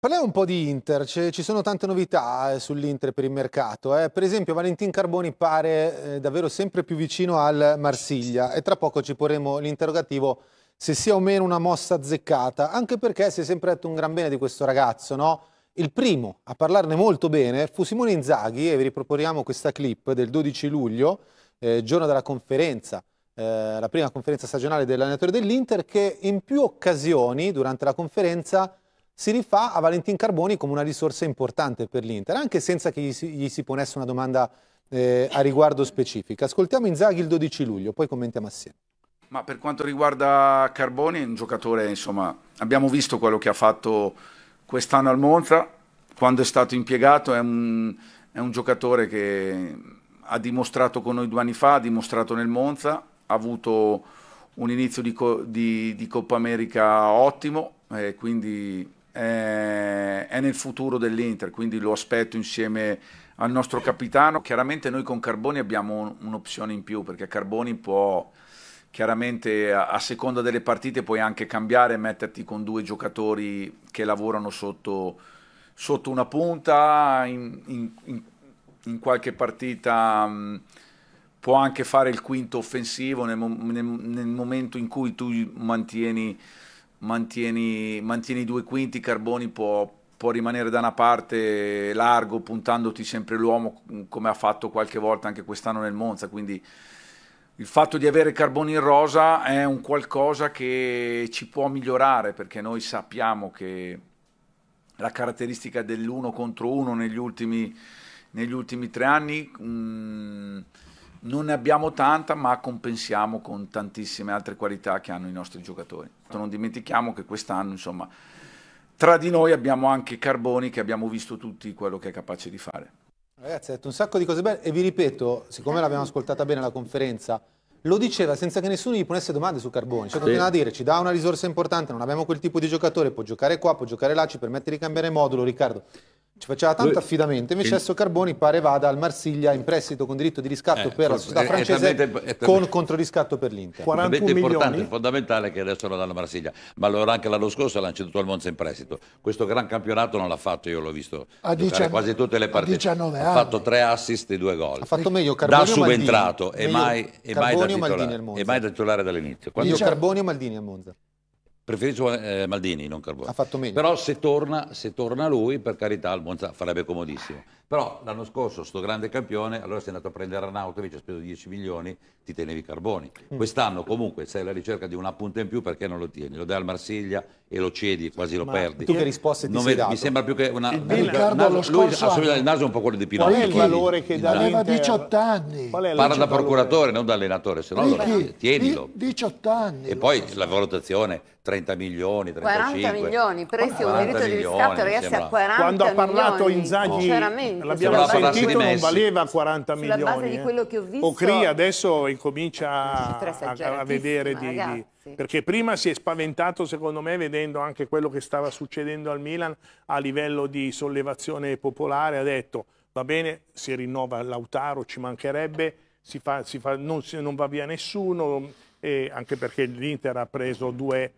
Parliamo un po' di Inter, ci sono tante novità eh, sull'Inter per il mercato. Eh? Per esempio Valentin Carboni pare eh, davvero sempre più vicino al Marsiglia e tra poco ci porremo l'interrogativo se sia o meno una mossa azzeccata, anche perché si è sempre detto un gran bene di questo ragazzo, no? Il primo a parlarne molto bene fu Simone Inzaghi e vi riproponiamo questa clip del 12 luglio, eh, giorno della conferenza eh, la prima conferenza stagionale dell'allenatore dell'Inter, che in più occasioni durante la conferenza si rifà a Valentin Carboni come una risorsa importante per l'Inter, anche senza che gli si, gli si ponesse una domanda eh, a riguardo specifica. Ascoltiamo Inzaghi il 12 luglio, poi commentiamo assieme. Ma per quanto riguarda Carboni, è un giocatore, insomma, abbiamo visto quello che ha fatto quest'anno al Monza, quando è stato impiegato, è un, è un giocatore che ha dimostrato con noi due anni fa, ha dimostrato nel Monza, ha avuto un inizio di, di, di Coppa America ottimo, eh, quindi eh, è nel futuro dell'Inter, quindi lo aspetto insieme al nostro capitano. Chiaramente noi con Carboni abbiamo un'opzione in più, perché Carboni può chiaramente a, a, seconda delle partite puoi anche cambiare e metterti con due giocatori che lavorano sotto, sotto una punta, in, in, in qualche partita mh, mm, può anche fare il quinto offensivo nel, nel, nel momento in cui tu mantieni mantieni, mantieni due quinti, Carboni può, può rimanere da una parte largo puntandoti sempre l'uomo come ha fatto qualche volta anche quest'anno nel Monza, quindi il fatto di avere Carboni in rosa è un qualcosa che ci può migliorare perché noi sappiamo che la caratteristica dell'uno contro uno negli ultimi, negli ultimi tre anni mh, mm, non ne abbiamo tanta, ma compensiamo con tantissime altre qualità che hanno i nostri giocatori. Non dimentichiamo che quest'anno, insomma, tra di noi abbiamo anche Carboni che abbiamo visto tutti quello che è capace di fare. Ragazzi, ha detto un sacco di cose belle e vi ripeto, siccome l'abbiamo ascoltata bene la conferenza, lo diceva senza che nessuno gli ponesse domande su Carboni. Cioè, sì. a dire, ci dà una risorsa importante, non abbiamo quel tipo di giocatore, può giocare qua, può giocare là, ci permette di cambiare modulo, Riccardo ci faceva tanto Lui, affidamento, invece adesso Carboni pare vada al Marsiglia in prestito con diritto di riscatto eh, per la società francese è talmente, è talmente, con controriscatto per l'Inter. 41 è importante, milioni. fondamentale che adesso lo danno a Marsiglia, ma allora anche l'anno scorso l'hanno ceduto al Monza in prestito. Questo gran campionato non l'ha fatto, io l'ho visto a 19, quasi tutte le partite. Ha fatto tre assist e due gol. Ha fatto meglio Carboni da subentrato e mai, e, mai da titolare, e mai da titolare dall'inizio. Quando... Carboni o Maldini al Monza? Preferisco eh, Maldini, non Carboni. Ha fatto meglio. Però se torna, se torna lui, per carità, il Monza farebbe comodissimo. Però l'anno scorso, sto grande campione, allora sei andato a prendere Arnautovic, ha speso 10 milioni, ti tenevi Carboni. Mm. Quest'anno comunque sei alla ricerca di una punta in più, perché non lo tieni? Lo dai al Marsiglia e lo cedi, quasi lo Ma perdi. Tu che risposte ti non sei dato? Mi sembra più che una... Il, una, Riccardo, naso, lui, assolutamente, il naso è un po' quello di Pinocchio. Qual è il valore che dà Aveva 18 anni. Parla da procuratore, non da allenatore, se no allora tienilo. 18 anni. E poi la valutazione 30 milioni, 35. 40 milioni, prezzi un diritto di riscatto ragazzi sembra... a 40 Quando ha parlato milioni, Inzaghi, l'abbiamo sentito, non valeva 40 Sulla milioni. Sulla base di eh. quello che ho visto... Ocri adesso incomincia a, a vedere di, di... Perché prima si è spaventato, secondo me, vedendo anche quello che stava succedendo al Milan a livello di sollevazione popolare, ha detto va bene, si rinnova Lautaro, ci mancherebbe, si fa, si fa, non, non va via nessuno, e anche perché l'Inter ha preso due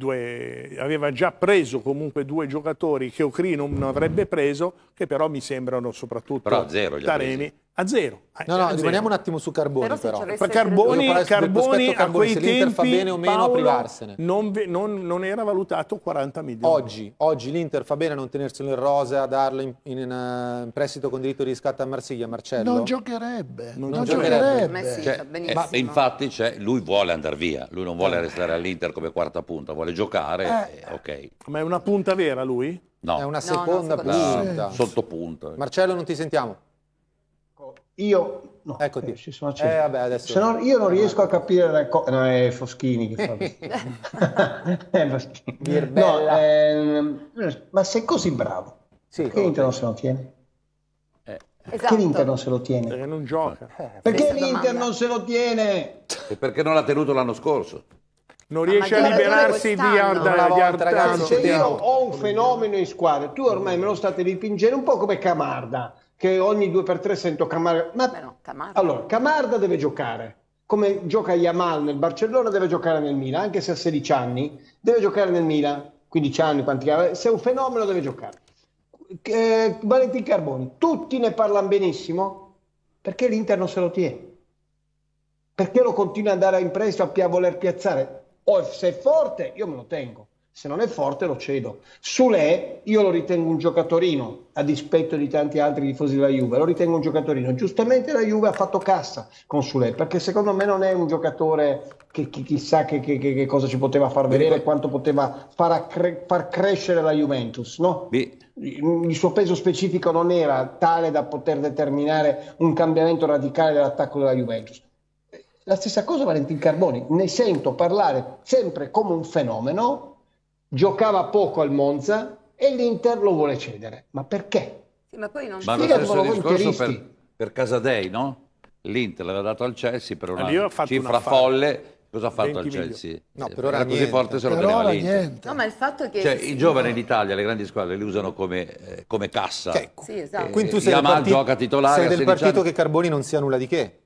due, aveva già preso comunque due giocatori che Ocri non avrebbe preso, che però mi sembrano soprattutto Taremi a zero. Eh, no, no, a rimaniamo zero. un attimo su Carboni però. però. Per Carboni, Carboni, Carboni, a quei se tempi fa bene o meno Paolo a privarsene. Non, non, non, era valutato 40 milioni. Oggi, oggi l'Inter fa bene a non tenerselo in rosa, a darlo in, in, in, eh, in, prestito con diritto di riscatto a Marsiglia, Marcello? Non giocherebbe. Non, non giocherebbe. giocherebbe. Cioè, eh, infatti cioè, lui vuole andare via, lui non vuole eh. restare all'Inter come quarta punta, vuole giocare, eh. eh okay. Ma è una punta vera lui? No. È una seconda no, punta. Sottopunta. Marcello non ti sentiamo io No, Eccoti. Eh, sono eh, vabbè, adesso... no, io non eh, riesco a capire le co- no, è Foschini che fa è Foschini. No, eh, ma sei così bravo, sì, che l'Inter non se lo tiene? Eh. Esatto. l'Inter non se lo tiene? Perché non gioca. Eh, perché l'Inter non se lo tiene? E perché non l'ha tenuto l'anno scorso? non riesce a liberarsi di Arda. Se io ho un fenomeno in squadra, tu ormai me lo state dipingendo un po' come Camarda che ogni 2x3 sento Camarda. Ma, Beh, no, Camarda. Allora, Camarda deve giocare. Come gioca Yamal nel Barcellona, deve giocare nel Milan, anche se ha 16 anni, deve giocare nel Milan, 15 anni, quanti anni, se è un fenomeno deve giocare. Eh, Valentin Carboni, tutti ne parlano benissimo, perché l'Inter non se lo tiene? Perché lo continua ad andare in prestito a voler piazzare? O se è forte, io me lo tengo se non è forte lo cedo. Sule io lo ritengo un giocatorino, a dispetto di tanti altri tifosi della Juve, lo ritengo un giocatorino. Giustamente la Juve ha fatto cassa con Sule, perché secondo me non è un giocatore che, che chissà che, che, che, cosa ci poteva far vedere, quanto poteva far, accre- far crescere la Juventus, no? Il suo peso specifico non era tale da poter determinare un cambiamento radicale dell'attacco della Juventus. La stessa cosa Valentin Carboni, ne sento parlare sempre come un fenomeno, giocava poco al Monza e l'Inter lo vuole cedere. Ma perché? Sì, ma poi non ma lo stesso discorso per, per Casadei, no? L'Inter l'aveva dato al Chelsea per una eh, cifra folle. Cosa ha fatto al Chelsea? No, eh, per ora Era niente. così forte se lo teneva niente. No, ma il fatto che... Cioè, i giovani in Italia, le grandi squadre, li usano come, eh, come cassa. Cioè, sì, esatto. Eh, Quindi tu sei del, parti... gioca titolare, sei del partito che Carboni non sia nulla di che.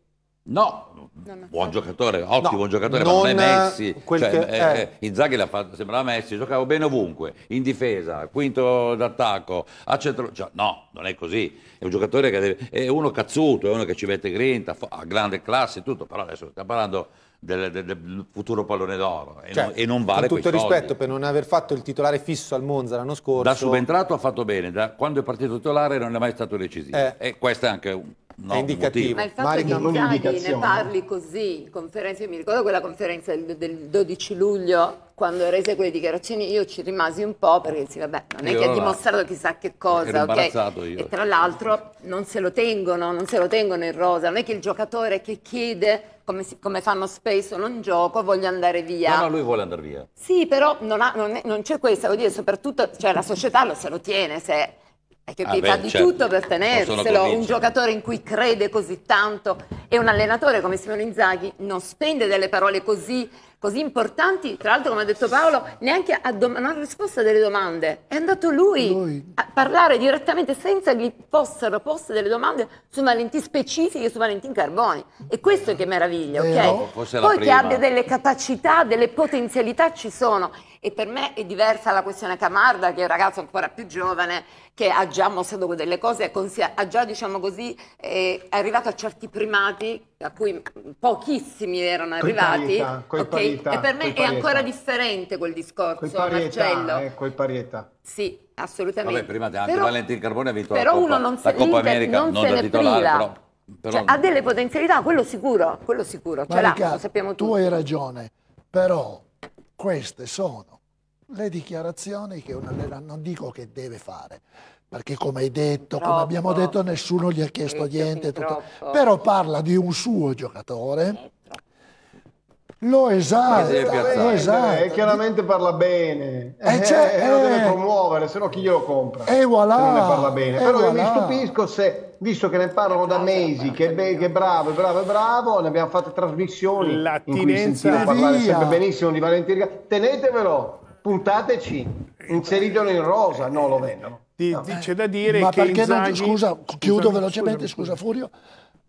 No, buon giocatore, ottimo no, buon giocatore, non ma non è Messi. Eh, cioè, che eh, è. Eh, Inzaghi fatto, sembrava Messi, giocava bene ovunque, in difesa, quinto d'attacco, a centro... Cioè, no, non è così. È un giocatore che deve, è uno cazzuto, è uno che ci mette grinta, ha grande classe e tutto, però adesso stiamo parlando del, del, del, futuro pallone d'oro e, cioè, non, e non vale con tutto rispetto soldi. per non aver fatto il titolare fisso al Monza l'anno scorso da subentrato ha fatto bene da quando è partito titolare non è mai stato decisivo eh. e questo è anche un No, è indicativo. Motivo. Ma il fatto Marica, che Draghi ne parli così in conferenza, io mi ricordo quella conferenza del 12 luglio quando rese quelle dichiarazioni, io ci rimasi un po' perché sì, vabbè, non è io che ha dimostrato chissà che cosa, okay? E tra l'altro non se lo tengono, non se lo tengono in rosa, non è che il giocatore che chiede come, si, come fanno spesso, non gioco, voglio andare via. No, no, lui vuole andare via. Sì, però non, ha, non, è, non c'è questa, vuol dire soprattutto, cioè la società lo se lo tiene se è che ah, beh, di certo. tutto per tenerselo, un giocatore in cui crede così tanto e un allenatore come Simone Inzaghi non spende delle parole così così importanti, tra l'altro come ha detto Paolo, neanche a dom- non ha risposto a delle domande. È andato lui, lui, a parlare direttamente senza che gli fossero poste delle domande su Valentin specifiche su Valentin Carboni. E questo è che meraviglia, eh, ok? No, Poi prima. che abbia delle capacità, delle potenzialità ci sono. E per me è diversa la questione Camarda, che è un ragazzo ancora più giovane, che ha già mostrato delle cose, ha già, diciamo così, eh, è arrivato a certi primati a cui pochissimi erano arrivati. Coitalità, okay? parietà, e per me è ancora differente quel discorso, quel parietà, Marcello. Eh, quel parietà. Sì, assolutamente. Vabbè, prima di tanto però, Valentin Carbone ha vinto però la Coppa, uno non se, la Coppa America, non, non da titolare, però... però cioè, ha delle potenzialità, quello sicuro, quello sicuro, Marica, lo sappiamo tutti. Tu hai ragione, però queste sono le dichiarazioni che un allenatore non dico che deve fare, perché come hai detto, troppo. come abbiamo detto, nessuno gli ha chiesto niente, tutto, però parla di un suo giocatore eh, lo esalta, esatto. lo eh, esalta. E eh, chiaramente parla bene, e, eh, cioè, e lo deve promuovere, se no chi glielo compra? E voilà, non ne parla bene. Però voilà. io mi stupisco se, visto che ne parlano da mesi, che, be- che bravo, bravo, bravo, ne abbiamo fatte trasmissioni L'attinenza. in cui parlare sempre benissimo di Valentino tenetevelo, puntateci, inseritelo in rosa, no, lo vendono. ti, no. C'è da dire ma che perché Inzaghi... non, scusa, scusami, chiudo velocemente, scusami, scusa, Furio,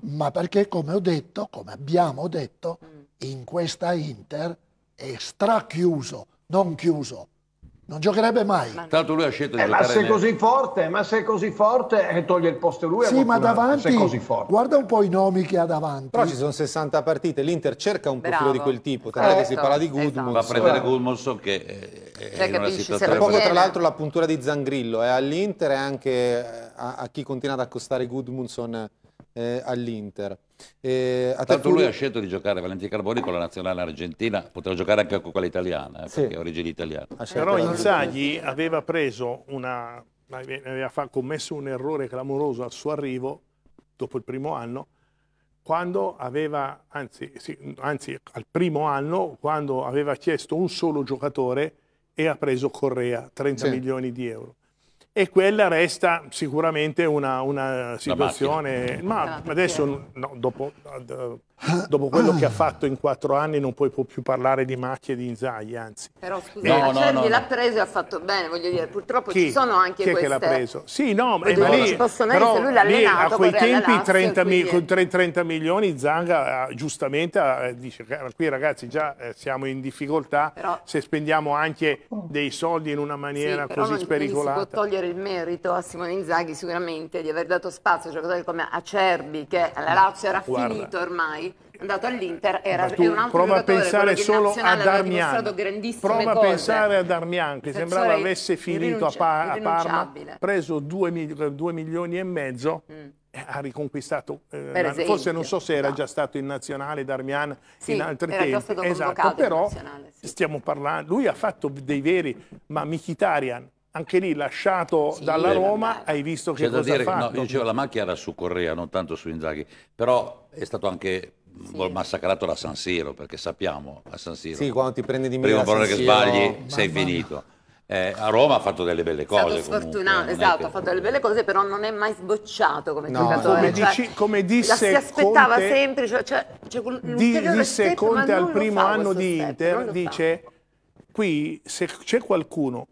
ma perché come ho detto, come abbiamo detto, mm in questa Inter è strachiuso, non chiuso. Non giocherebbe mai. Tanto lui ha scelto di eh, giocare. Ma se è così forte, ma se è così forte, eh, toglie il posto lui. Sì, ma davanti. Guarda un po' i nomi che ha davanti. Però ci sono 60 partite. L'Inter cerca un profilo di quel tipo. Tanto eh, che si esatto, parla di Gudmundsson. Esatto. Va a prendere cioè, Gudmundsson che eh, cioè, è cioè, in una situazione. poco, tra l'altro, la puntura di Zangrillo eh, è all'Inter e anche eh, a, a chi continua ad accostare Gudmundsson eh, all'Inter. Eh, Tanto Tertulli... lui ha scelto di giocare Valentino Carboni con la nazionale argentina, poteva giocare anche con quella italiana, eh, perché sì. è origine italiana. Però Inzaghi aveva preso una, aveva commesso un errore clamoroso al suo arrivo, dopo il primo anno, quando aveva, anzi, sì, anzi al primo anno, quando aveva chiesto un solo giocatore e ha preso Correa, 30 sì. milioni di euro e quella resta sicuramente una, una situazione, ma adesso no, dopo Dopo quello ah. che ha ah. fatto in quattro anni non puoi più parlare di macchie di inzaghi, anzi. Però eh, scusa, no, no, no, l'ha preso e ha fatto bene, voglio dire, purtroppo chi? ci sono anche chi queste... Chi che l'ha preso? Sì, no, ma, ma lì, però, lui l'ha allenato, a quei tempi 30 mi, con 30 milioni Zanga eh, giustamente eh, dice qui ragazzi già siamo in difficoltà però, se spendiamo anche dei soldi in una maniera sì, così non, spericolata. si può togliere il merito a Simone Inzaghi sicuramente di aver dato spazio cioè, a giocatori come Acerbi che la Lazio era Guarda. finito ormai andato all'Inter era, era un altro prova a pensare solo a Darmian prova a pensare a Darmian che sembrava avesse finito a, pa a, Parma preso 2 mil milioni e mezzo mm ha riconquistato, eh, esempio, forse non so se era no. Esatto. già stato in nazionale Darmian sì, in altri tempi, esatto, però sì. stiamo parlando, lui ha fatto dei veri, ma Michitarian anche lì lasciato sì, dalla Roma hai visto che C'è cosa da dire, ha No, la macchia era su Correa, non tanto su Inzaghi, però è stato anche sì. massacrato la San Siro, perché sappiamo a San Siro. Sì, quando ti prende di mira Prima parola che sbagli sei finito. Eh, a Roma ha fatto delle belle cose. È stato sfortunato, comunque, esatto, che... ha fatto delle belle cose, però non è mai sbocciato come no. giocatore. Come, cioè dici, cioè, come disse si aspettava Conte, sempre, cioè, cioè, cioè di, disse step, Conte al primo anno di step, Inter, dice qui se c'è qualcuno,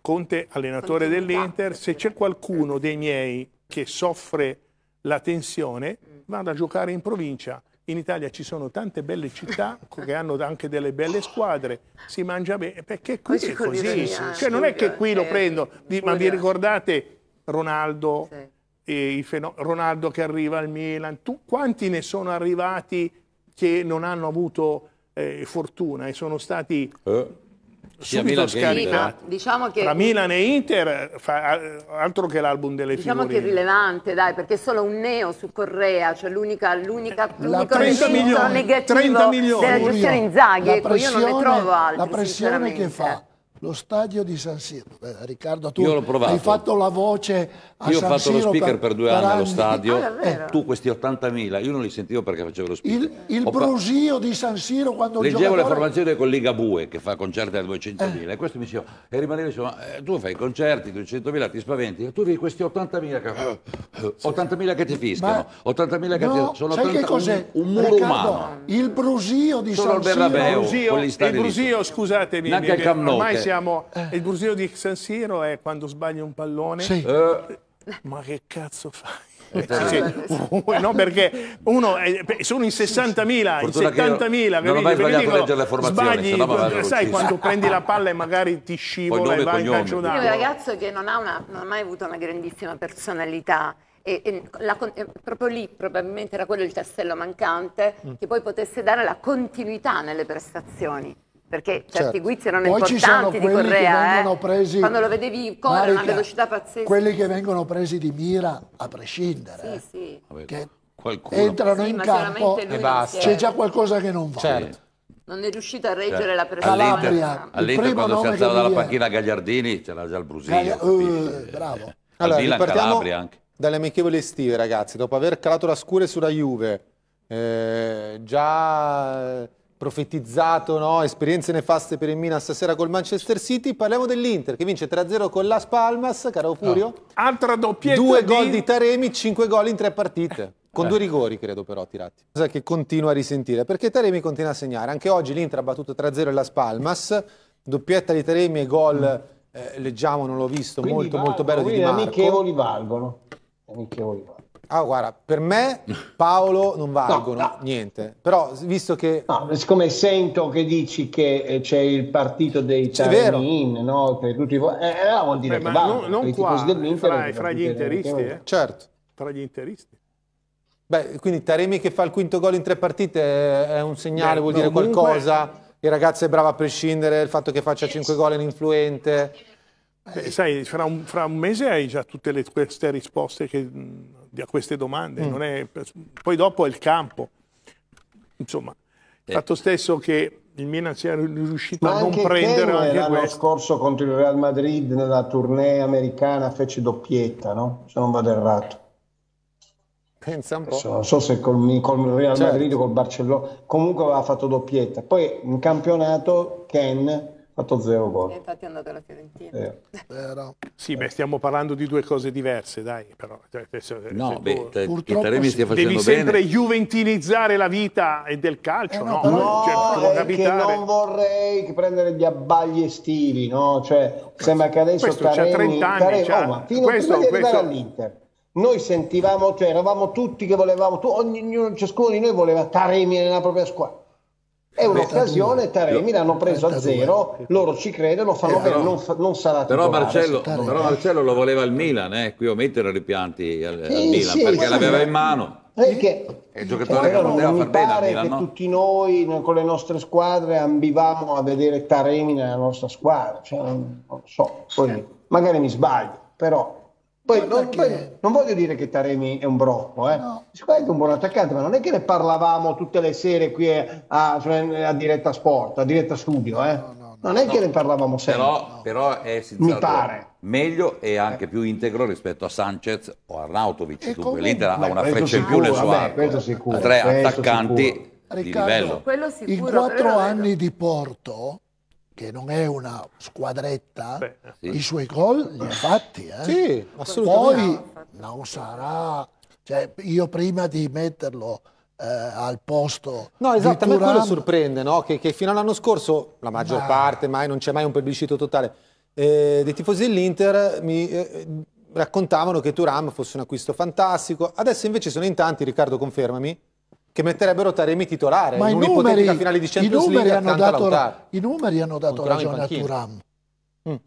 Conte allenatore dell'Inter, esatto, se c'è qualcuno dei miei che soffre la tensione, vado a giocare in provincia in Italia ci sono tante belle città che hanno anche delle belle squadre, si mangia bene, eh, perché qui è così. Cioè, non è che qui lo eh, prendo, ma vi ricordate Ronaldo, sì. Ronaldo che arriva al Milan? Tu, quanti ne sono arrivati che non hanno avuto eh, fortuna e sono stati... Eh sì, Milan scaricata. Sì, diciamo che... Tra Milan e Inter, fa, altro che l'album delle diciamo figurine. Diciamo che è rilevante, dai, perché è solo un neo su Correa, cioè l'unica, l'unica, l'unico registro negativo 30 della gestione Inzaghi. Ecco, io non ne trovo altri, La pressione che fa lo stadio di San Siro. Eh, Riccardo, tu hai fatto la voce a io San Siro. Io ho fatto lo speaker per, due per anni, allo stadio. Ah, eh. tu questi 80.000, io non li sentivo perché facevo lo speaker. Il, il brusio di San Siro quando Leggevo giocatore... le formazioni con collega Bue che fa concerti a 200.000 eh. e questo mi diceva, e rimaneva diceva, eh, tu fai i concerti, 200.000 ti spaventi, tu vedi questi 80.000 che, 80 che ti fischiano, 80.000 che no, ti... Sono 80... un, un muro Riccardo, umano. Il brusio di Solo San Siro. Solo il Berrabeo, il brusio, scusatemi, ormai siamo siamo... Eh. Il brusio di San Siro è quando sbagli un pallone. Sì. Uh. Ma che cazzo fai? Eh, sì, sì. Certo. no, perché uno è, sono in 60.000, in 70.000. Non ho mai sbagliato dicono, leggere le formazioni. Sbagli, sennò sai quando prendi la palla e magari ti scivola e vai in calcio d'angolo. Io un ragazzo che non ha, una, non ha mai avuto una grandissima personalità. E, e, la, proprio lì probabilmente era quello il tassello mancante mm. che poi potesse dare la continuità nelle prestazioni perché certi certo. guizzi erano Poi importanti di Correa, eh? presi, quando lo vedevi correre a una velocità pazzesca. Quelli che vengono presi di mira a prescindere, sì, eh. sì. che Qualcuno. entrano sì, in campo e basta. C'è già qualcosa che non va. Certo. Non è riuscito a cioè, reggere certo. la pressione. Calabria, All'Inter quando si alzava dalla panchina Gagliardini c'era già il brusino. Uh, eh, bravo. Eh, allora, Al partiamo dalle amichevoli estive ragazzi, dopo aver calato la scure sulla Juve, eh, già profetizzato, no? esperienze nefaste per il Milan stasera col Manchester City. Parliamo dell'Inter che vince 3-0 con la Spalmas caro Furio. No. Ah, altra doppietta. Due di... gol di Taremi, 5 gol in tre partite. Eh. Con eh. due rigori, credo, però, tirati. Cosa che continua a risentire, perché Taremi continua a segnare. Anche oggi l'Inter ha battuto 3-0 la Spalmas doppietta di Taremi e gol, mm. eh, leggiamo, non l'ho visto, Quindi molto, valgono, molto bello di Di Marco. Amichevoli valgono. Amichevoli valgono. Ah, guarda, per me Paolo non valgono no, no. niente, però visto che... No, siccome sento che dici che eh, c'è il partito dei Taremin, no? Che tutti... Eh, eh, vuol dire Beh, che va, non, non qua, fra, fra gli interisti, eh? Certo. Tra gli interisti. Beh, quindi Taremi che fa il quinto gol in tre partite è un segnale, Beh, vuol dire comunque... qualcosa? Il ragazzo è bravo a prescindere, il fatto che faccia cinque gol è influente... Beh, sai, fra un, fra un, mese hai già tutte le, queste risposte che mm, a queste domande. Mm. È, poi dopo è il campo. Insomma, il eh. fatto stesso che il Milan sia riuscito Ma a non prendere Kenner, anche l'anno questo. scorso contro il Real Madrid nella tournée americana fece doppietta, no? Se non vado errato. Pensa un po'. Non so se col, col Real certo. Madrid o col Barcellona, comunque aveva fatto doppietta. Poi in campionato Ken fatto zero gol. infatti è andato alla Fiorentina. Eh. Sì, beh, stiamo parlando di due cose diverse, dai. Però, cioè, adesso, eh, no, beh, te, purtroppo te stia facendo devi sempre bene. juventinizzare la vita del calcio, eh no? no, cioè, no cioè, che non vorrei prendere gli abbagli estivi, no? Cioè, no, sembra che adesso questo Taremi, 30 anni, Taremi, oh, ma fino questo, prima di questo... all'Inter noi sentivamo, cioè eravamo tutti che volevamo, tu, ognuno, ciascuno di noi voleva Taremi nella propria squadra. È un'occasione, Taremi l'hanno preso a zero, eh. loro ci credono, fanno eh, bene, non, fa, non, sarà però Marcello, però Marcello, lo voleva il Milan, eh, qui omettere ripianti al, al sì, Milan sì, perché sì, l'aveva in mano. Perché eh, il giocatore che poteva mi far pare cioè, Milan, che no? tutti noi con le nostre squadre ambivamo a vedere Taremi nella nostra squadra, cioè, non, non so, poi, magari mi sbaglio, però poi non, che... poi non, voglio dire che Taremi è un brocco, eh. no. sicuramente è un buon attaccante, ma non è che ne parlavamo tutte le sere qui eh, a, a, cioè, a diretta sport, a diretta studio. Eh. No, no, non è che ne parlavamo sempre. Però, però è Mi pare. meglio e eh. anche più integro rispetto a Sanchez o Arnautovic. Dunque comunque, l'Inter ha una freccia in più nel suo arco. Eh. Sicuro, tre attaccanti Riccardo, di livello. In quattro anni di Porto che non è una squadretta, Beh, sì. i suoi gol li ha fatti. Eh? Sì, assolutamente. Poi non sarà... Cioè, io prima di metterlo eh, al posto. No, esatto, a quello sorprende, no? che, che, fino all'anno scorso, la maggior ma... parte, mai, non c'è mai un plebiscito totale, eh, dei tifosi dell'Inter mi eh, raccontavano che Turam fosse un acquisto fantastico, adesso invece sono in tanti, Riccardo confermami, che metterebbero Taremi titolare Ma in un'ipotetica finale di Champions i numeri League hanno dato, I numeri hanno dato Turam ragione a Turam. Mm, perché,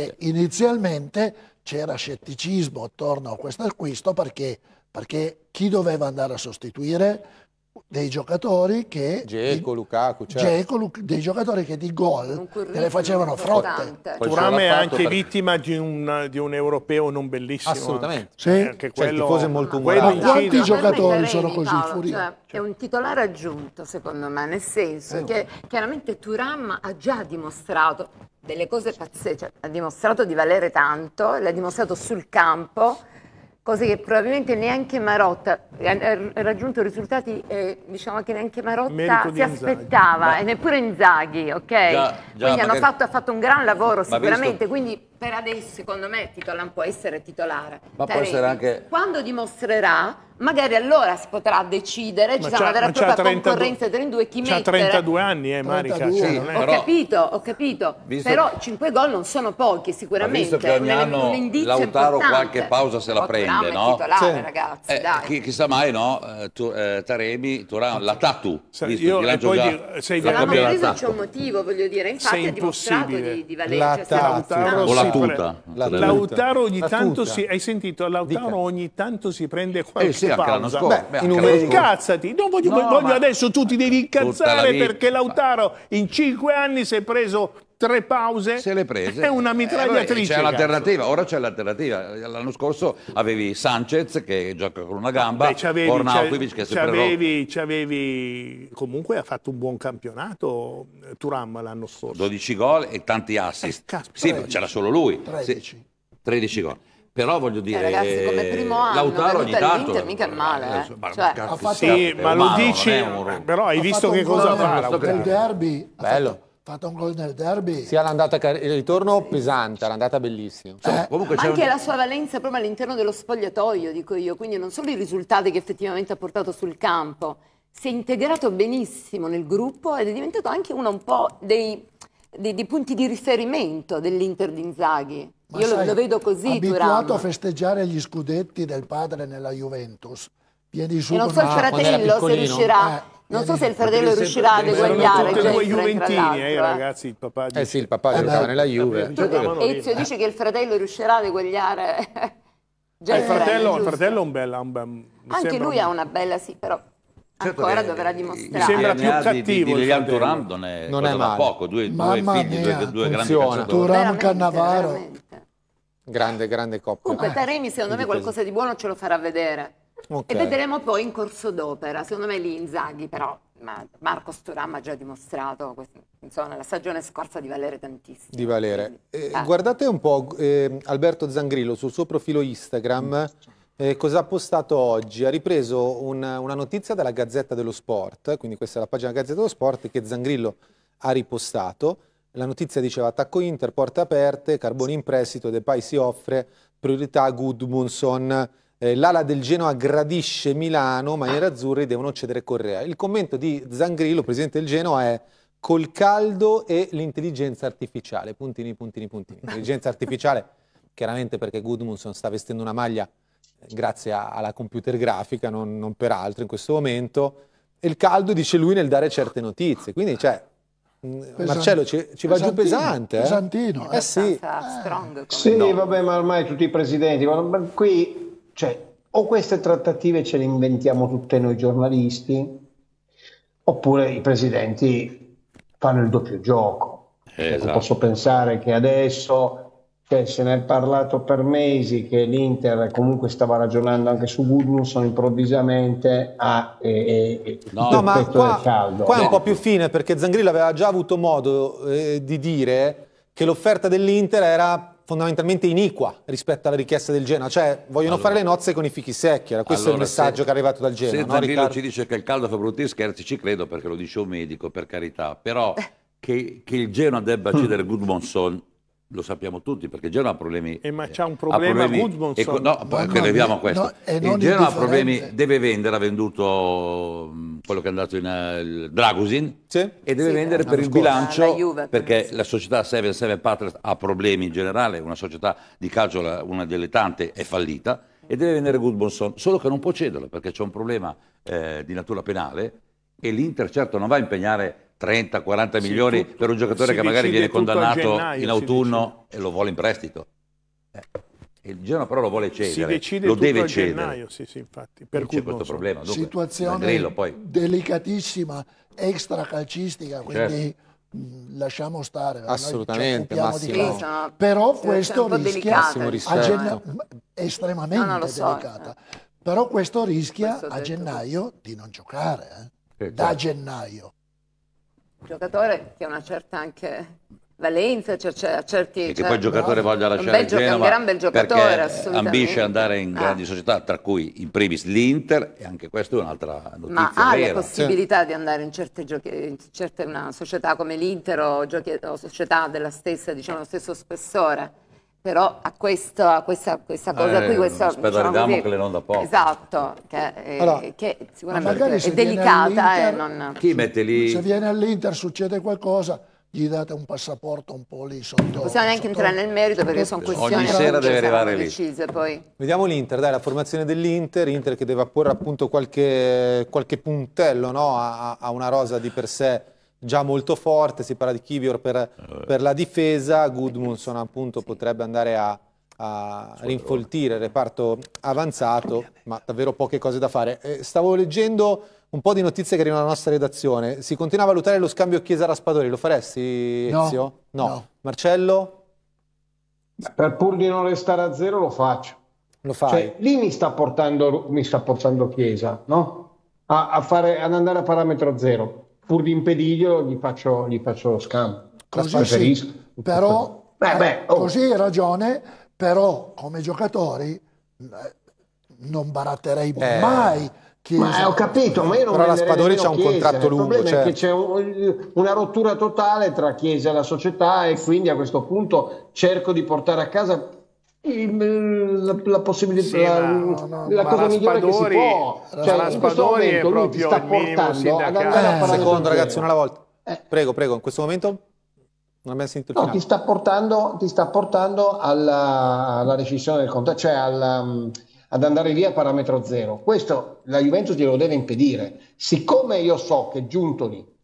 perché inizialmente c'era scetticismo attorno a questo acquisto perché, perché chi doveva andare a sostituire dei giocatori che Geco, Lukaku, certo. Geco, Luc dei giocatori che di gol te le facevano frotte Turam è anche perché... vittima di un, di un, europeo non bellissimo eh. assolutamente sì. eh, cioè, il è molto umano quanti giocatori sono così furiosi? Cioè, cioè. è un titolare aggiunto secondo me nel senso eh, che no. chiaramente Turam ha già dimostrato delle cose pazzesche cioè, ha dimostrato di valere tanto l'ha dimostrato sul campo cose che probabilmente neanche Marotta ha eh, eh, raggiunto risultati eh, diciamo che neanche Marotta si aspettava Inzaghi. e neppure Inzaghi ok? Già, già, quindi hanno fatto, ha fatto un gran lavoro sicuramente quindi per adesso secondo me Titolan può essere titolare ma cioè, può essere anche quando dimostrerà magari allora si potrà decidere ma ci sarà una propria 32, concorrenza tra i due chi mettere 32 anni eh Marica 32. sì, cioè, ho però, capito ho capito però 5 gol non sono pochi sicuramente visto che ogni anno Lautaro qualche pausa se la Otram prende no? titolare sì. ragazzi eh, dai. Chi, chissà mai no eh, tu, eh, Taremi Turan la Tatu sì, visto, io, e poi già, sei la, la preso c'è un motivo voglio dire infatti è, è dimostrato di, valere Valencia la Tatu tuta. Lautaro ogni tanto si... Hai sentito? Lautaro ogni tanto si prende eh, qualche eh sì, pausa. beh, in un incazzati. Non voglio, no, voglio adesso tu ti devi incazzare perché Lautaro in cinque anni si è preso tre pause se le prese. e una mitragliatrice. Eh, c'è l'alternativa, ora c'è l'alternativa. L'anno scorso avevi Sanchez che gioca con una gamba, Ornautovic che si c'avevi, c'avevi comunque ha fatto un buon campionato Turam l'anno scorso. 12 gol e tanti assist. Eh, caspita, sì, c'era solo lui. 13. Sì, 13 gol però voglio eh, dire eh, ragazzi, come eh, primo anno, Lautaro ogni tanto mica è male eh. eh. ma, cioè, fatto, sì, ma lo dici però hai visto che cosa fa il derby bello fatto un gol nel derby. Sia l'andata car- il ritorno pesante, l'andata bellissima. Cioè, eh. comunque anche un... la sua valenza proprio all'interno dello spogliatoio, dico io, quindi non solo i risultati che effettivamente ha portato sul campo, si è integrato benissimo nel gruppo ed è diventato anche uno un po' dei, dei, dei punti di riferimento dell'Inter di Inzaghi. Ma io sai, lo, vedo così. Abituato Turam. a festeggiare gli scudetti del padre nella Juventus. Piedi su e non so il ah, fratello se riuscirà. Eh non so se il fratello riuscirà ad eguagliare. Sono due cioè, Juventini, eh, eh, ragazzi, il papà eh dice... Eh sì, il papà eh giocava beh, nella Juve. Ezio dice che il fratello riuscirà ad eguagliare... eh, il fratello, il fratello è un bel... Un bel Anche lui un... ha una bella, sì, però... Certo ancora dovrà dimostrare. Mi sembra più cattivo. Di, di Lilian Turam non è, non è poco, due, due figli, mia, due, due grandi calciatori. Turam Cannavaro. Grande, grande coppa. Comunque Taremi secondo me qualcosa di buono ce lo farà vedere. Okay. E vedremo poi in corso d'opera, secondo me lì Inzaghi però, ma Marco Sturam ha già dimostrato, insomma, nella stagione scorsa di valere tantissimo. Di valere. Eh, ah. Guardate un po' eh, Alberto Zangrillo sul suo profilo Instagram, mm. eh, cosa ha postato oggi? Ha ripreso un, una notizia dalla Gazzetta dello Sport, quindi questa è la pagina Gazzetta dello Sport che Zangrillo ha ripostato. La notizia diceva attacco Inter, porte aperte, Carboni in prestito, De Pai si offre, priorità Goodmunson eh, l'ala del Genoa gradisce Milano, ma i nerazzurri devono cedere Correa. Il commento di Zangrillo, presidente del Genoa, è col caldo e l'intelligenza artificiale. Puntini, puntini, puntini. Intelligenza artificiale, chiaramente perché Gudmundsson sta vestendo una maglia eh, grazie a, alla computer grafica, non, non per altro in questo momento. E il caldo, dice lui, nel dare certe notizie. Quindi, cioè, mm, Pesante. Marcello ci, ci va giù pesante eh? pesantino eh, eh sì, strong, sì vabbè ma ormai tutti i presidenti ma qui cioè, o queste trattative ce le inventiamo tutte noi giornalisti, oppure i presidenti fanno il doppio gioco. Cioè, esatto. Posso pensare che adesso cioè, se ne è parlato per mesi che l'Inter comunque stava ragionando anche su Gudmundsson improvvisamente a e, e, no, no ma qua, caldo. qua è un po' più fine perché Zangrilla aveva già avuto modo eh, di dire che l'offerta dell'Inter era fondamentalmente iniqua rispetto alla richiesta del Genoa, cioè vogliono allora, fare le nozze con i fichi secchi, era questo allora, è il messaggio se, che è arrivato dal Genoa. Se no, Riccardo... ci dice che il caldo fa brutti scherzi, ci credo perché lo dice un medico, per carità, però eh. che, che, il Genoa debba cedere mm. Goodmanson lo sappiamo tutti perché Genoa ha problemi e eh, ma eh, c'è un problema Gudmundsson eco- no, poi arriviamo a questo eh, no, Genoa ha problemi deve vendere ha venduto quello che è andato in uh, Dragusin sì. e deve sì, vendere per il bilancio ah, la Juve, perché sì. la società 7-7 Patriots ha problemi in generale una società di calcio una delle tante è fallita e deve vendere Gudmundsson solo che non può cederlo perché c'è un problema eh, di natura penale e l'Inter certo non va a impegnare 30-40 sì, milioni tutto, per un giocatore che magari viene condannato gennaio, in autunno e lo vuole in prestito. Eh, il Genoa però lo vuole cedere, lo deve cedere. Gennaio, sì, sì, infatti, per cui c'è questo so. problema. Dunque, Situazione Grillo, delicatissima, extracalcistica, quindi certo. lasciamo stare. Assolutamente, Massimo. Di no. però questo rischia diciamo. a gennaio, estremamente no, no, so, delicata. Eh. Però questo rischia questo a gennaio di non giocare, eh. da certo. gennaio giocatore che ha una certa anche valenza, cioè, cioè, certi... E che cioè, poi il giocatore no, voglia lasciare un bel Genova, un gran bel giocatore, ambisce andare in ah. grandi società, tra cui in primis l'Inter, e anche questa è un'altra notizia Ma ha vera. la possibilità sì. di andare in certe, in certe società come l'Inter o, o, società della stessa, diciamo, lo stesso spessore? però a, questo, a questa, questa, cosa eh, qui, questa diciamo le non da poco. Esatto, che, eh, allora, che sicuramente è delicata. Eh, non... Chi mette lì? Se viene all'Inter succede qualcosa, gli date un passaporto un po' lì sotto. Non possiamo neanche sotto... entrare nel merito perché sono questioni Ogni sera deve arrivare lì. Decise, poi. Vediamo l'Inter, dai, la formazione dell'Inter, Inter che deve apporre appunto qualche, qualche puntello no, a, a una rosa di per sé già molto forte, si parla di Kivior per, eh. per la difesa, Gudmundsson appunto potrebbe andare a, a rinfoltire il reparto avanzato, ma davvero poche cose da fare. Eh, stavo leggendo un po' di notizie che arrivano alla nostra redazione, si continua a valutare lo scambio Chiesa-Raspadori, lo faresti Ezio? No, no. no. Marcello? Per pur di non restare a zero lo faccio. Lo fai. Cioè, lì mi sta portando, mi sta portando Chiesa, no? a, a fare, ad andare a parametro zero pur di impedirglielo gli faccio, gli faccio lo scambio. Così sì, però, beh, beh, oh. così hai ragione, però come giocatori eh, non baratterei eh. mai. Chiesa. Ma eh, ho capito, ma io non Però la Spadori cioè. c'è un contratto lungo. Il problema cioè... è che c'è una rottura totale tra Chiesa e la società e quindi a questo punto cerco di portare a casa la, la, possibilità sì, la, no, no, la cosa la migliore Spadori, che si può cioè, la Spadori in questo momento lui sta portando ad andare a parlare eh, secondo ragazzi una volta eh. prego prego in questo momento non abbiamo sentito il no, ti sta portando, ti sta portando alla, alla rescissione del contratto cioè alla, um, ad andare via a parametro zero questo la Juventus glielo deve impedire siccome io so che Giuntoli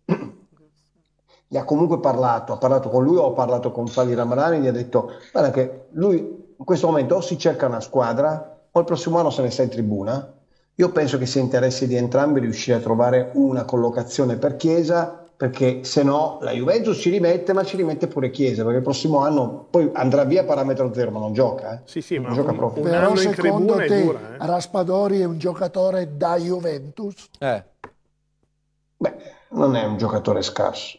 gli ha comunque parlato, ha parlato con lui, ho parlato con Fali Ramarani, gli ha detto guarda che lui in questo momento o si cerca una squadra o il prossimo anno se ne sta in tribuna. Io penso che sia interesse di entrambi riuscire a trovare una collocazione per Chiesa perché se no la Juventus ci rimette, ma ci rimette pure Chiesa, perché il prossimo anno poi andrà via a parametro zero, ma non gioca. Eh? Sì, sì, non ma gioca un, proprio. Un Però secondo te è dura, eh? Raspadori è un giocatore da Juventus? Eh. Beh, non è un giocatore scarso.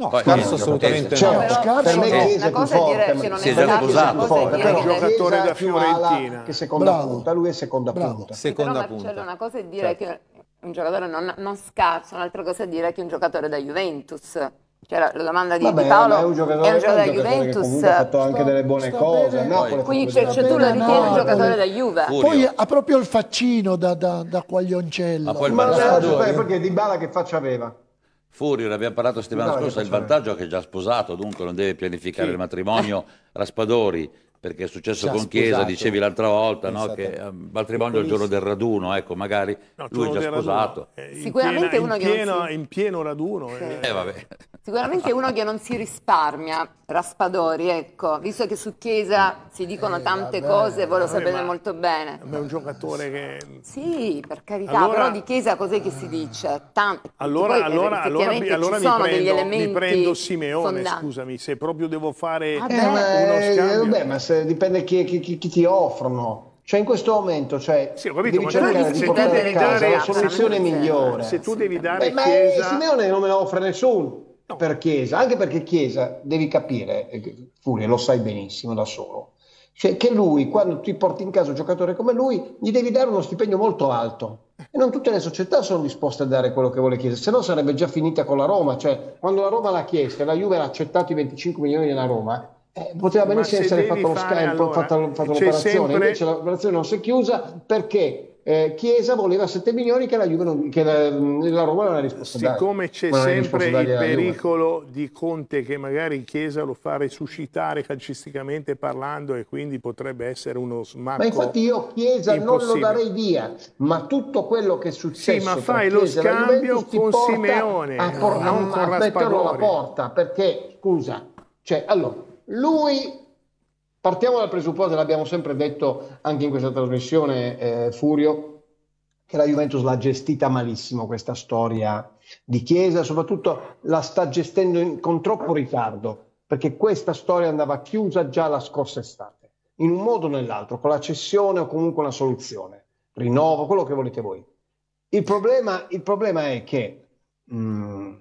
No, Poi, scarso assolutamente no. no. Certo, cioè, per me Chiesa è più forte, dire, si è già sposato. È un giocatore da Fiorentina. Che seconda Bravo. punta, lui è seconda Bravo. punta. Seconda punta. Marcello, una cosa è dire certo. che un giocatore non, non scarso, un'altra cosa è dire che un giocatore da Juventus. Cioè, la, domanda di, Vabbè, di Paolo è un giocatore, è un giocatore da Juventus. Che ha fatto anche delle buone cose. No, quindi cioè, cioè, tu lo ritieni no, un giocatore no, da Juve. Furio. Poi ha proprio il faccino da, da, da quaglioncello. Ma, ma, ma certo, perché Di Bala che faccia aveva? Furio, ne abbiamo parlato la settimana no, scorsa, il vantaggio è che è già sposato, dunque non deve pianificare sì. il matrimonio. Raspadori perché è successo Già con sposato. Chiesa, dicevi l'altra volta, no? Esatto. che Baltrimonio eh, il giorno del raduno, ecco, magari no, lui è già sposato. Eh, Sicuramente piena, uno che piena, si... in pieno raduno. Sì. Eh. Eh, Sicuramente uno che non si risparmia, Raspadori, ecco, visto che su Chiesa si dicono eh, tante vabbè, cose, voi lo sapete molto bene. Ma è un giocatore che... Sì, per carità, allora, però di Chiesa cos'è che si dice? Tante... Allora, Poi, allora, allora, eh, allora mi, prendo, mi prendo Simeone, fondati. scusami, se proprio devo fare ah, uno scambio... se Netflix, dipende chi, chi, chi, chi ti offrono. Cioè in questo momento, cioè, sì, capito, devi cercare di portare a casa dare, la soluzione se migliore. Se tu devi dare Beh, Chiesa... Ma Simeone non me la offre nessuno per Chiesa, anche perché Chiesa, devi capire, eh, Furia, lo sai benissimo da solo, cioè che lui, quando ti porti in casa un giocatore come lui, gli devi dare uno stipendio molto alto. E non tutte le società sono disposte a dare quello che vuole Chiesa, se no sarebbe già finita con la Roma. Cioè, quando la Roma l'ha chiesta, e la Juve ha accettato i 25 milioni della Roma, eh, poteva benissimo essere fatto lo scambio, allora, fatta, fatta l'operazione, sempre... invece l'operazione non si è chiusa perché eh, Chiesa voleva 7 milioni che la, Juve non, che la, la Roma non ha risposto. Siccome c'è sempre il pericolo Juve. di Conte che magari Chiesa lo fa resuscitare calcisticamente parlando e quindi potrebbe essere uno smacco. Ma infatti io Chiesa non lo darei via, ma tutto quello che è successo Sì, ma fai lo scambio con Simeone, a, por- no, a, non a, con a, a, porta perché scusa, cioè allora lui, partiamo dal presupposto, l'abbiamo sempre detto anche in questa trasmissione, eh, Furio, che la Juventus l'ha gestita malissimo questa storia di Chiesa, soprattutto la sta gestendo in, con troppo ritardo, perché questa storia andava chiusa già la scorsa estate, in un modo o nell'altro, con la cessione o comunque una soluzione, rinnovo, quello che volete voi. Il problema, il problema è che... Mh, mm,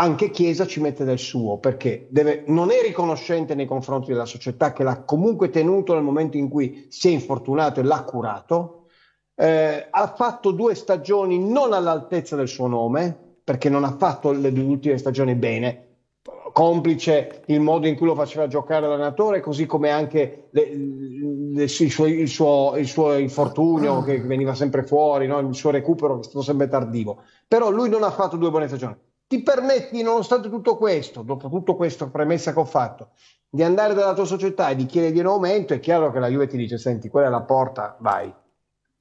anche Chiesa ci mette del suo perché deve, non è riconoscente nei confronti della società che l'ha comunque tenuto nel momento in cui si è infortunato e l'ha curato. Eh, ha fatto due stagioni non all'altezza del suo nome perché non ha fatto le due ultime stagioni bene, complice il modo in cui lo faceva giocare l'allenatore, così come anche le, le, il, suo, il, suo, il, suo, infortunio che veniva sempre fuori, no? il suo recupero che è stato sempre tardivo. Però lui non ha fatto due buone stagioni ti permetti, nonostante tutto questo, dopo tutto questo premessa che ho fatto, di andare dalla tua società e di chiedere un aumento, è chiaro che la Juve ti dice, senti, quella è la porta, vai,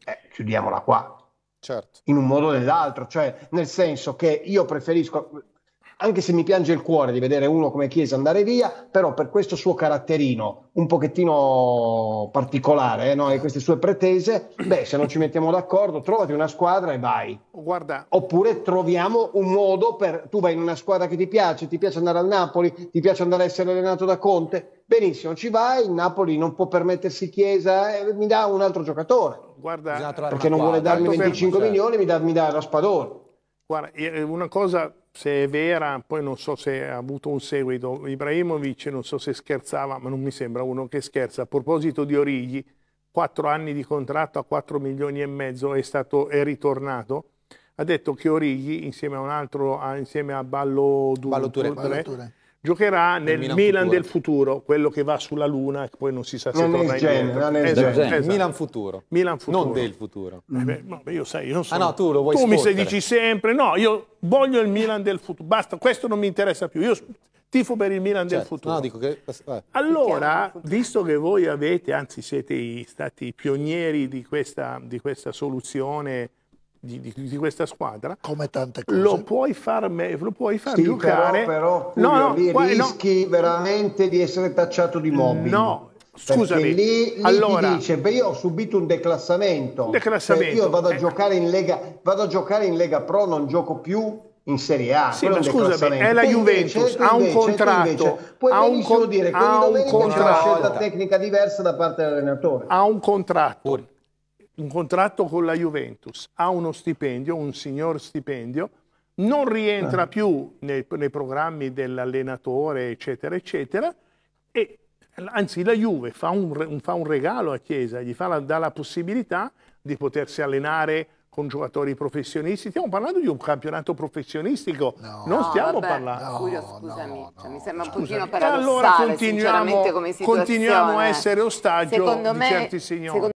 eh, chiudiamola qua. Certo. In un modo o nell'altro, cioè nel senso che io preferisco, anche se mi piange il cuore di vedere uno come Chiesa andare via, però per questo suo caratterino un pochettino particolare eh, no? e queste sue pretese, beh, se non ci mettiamo d'accordo, trovati una squadra e vai. Guarda. Oppure troviamo un modo per... Tu vai in una squadra che ti piace, ti piace andare al Napoli, ti piace andare a essere allenato da Conte, benissimo, ci vai, il Napoli non può permettersi Chiesa, eh, mi dà un altro giocatore. Guarda, esatto, perché non vuole darmi 25 cioè. milioni, mi dà, la dà Raspadone. Guarda, eh, una cosa se è vera, poi non so se ha avuto un seguito, Ibrahimovic non so se scherzava, ma non mi sembra uno che scherza. A proposito di Origi, quattro anni di contratto a 4 milioni e mezzo è, stato, è ritornato, ha detto che Origi insieme a un altro, insieme a Ballo, du, Ballo Touré, giocherà nel Milan, Milan del futuro, quello che va sulla Luna e poi non si sa se non torna indietro. Non è esatto, esatto. Milan futuro. Milan futuro. Non del futuro. Eh beh, io sai, io non ah, sono... Ah no, tu lo vuoi Tu mi sei, dici sempre, no, io voglio il Milan del futuro, basta, questo non mi interessa più, io tifo per il Milan certo. del futuro. No, dico che... Allora, visto che voi avete, anzi siete stati pionieri di questa, di questa soluzione di, di, di, questa squadra. Come tante cose. Lo puoi far, me, lo puoi far sì, giocare. Però, però no, no, lì rischi no. veramente di essere tacciato di mobbing. No. Scusami, lì, lì allora, dice, beh, io ho subito un declassamento. Un declassamento. Cioè, io vado a, eh. giocare in Lega, vado a giocare in Lega Pro, non gioco più in Serie A. Sì, ma scusami, è la Juventus, invece, ha un contratto. Puoi ha un, dire, ha un contratto. una scelta tecnica diversa da parte dell'allenatore. Ha un contratto un contratto con la Juventus, ha uno stipendio, un signor stipendio, non rientra ah. più nei, nei programmi dell'allenatore, eccetera, eccetera, e anzi la Juve fa un, un, fa un regalo a Chiesa, gli la, dà la possibilità di potersi allenare con giocatori professionisti. Stiamo parlando di un campionato professionistico, no. non stiamo no, parlando. Curio, scusami, no, cioè, mi sembra un pochino paradossale, allora continuiamo, come situazione. continuiamo a essere ostaggio secondo di me, certi signori.